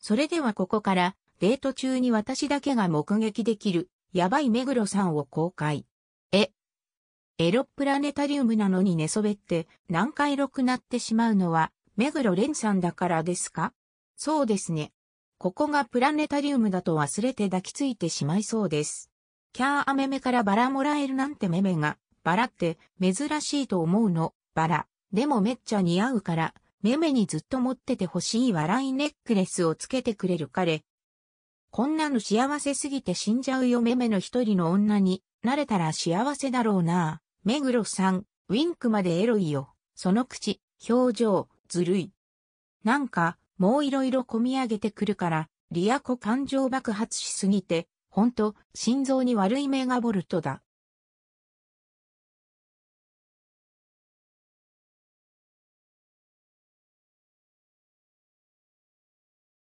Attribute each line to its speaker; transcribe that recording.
Speaker 1: それではここから、デート中に私だけが目撃できる、やばい目黒さんを公開。え、エロプラネタリウムなのに寝そべって何回ろくなってしまうのは、目黒蓮さんだからですかそうですね。ここがプラネタリウムだと忘れて抱きついてしまいそうです。キャーアメメからバラもらえるなんてメメが、バラって珍しいと思うの、バラ。でもめっちゃ似合うから、メメにずっと持ってて欲しい笑いネックレスをつけてくれる彼。こんなの幸せすぎて死んじゃうよめめの一人の女になれたら幸せだろうな。目黒さん、ウィンクまでエロいよ。その口、表情、ずるい。なんか、もういろいろ込み上げてくるから、リアコ感情爆発しすぎて、ほんと、心臓に悪いメ
Speaker 2: ガボルトだ。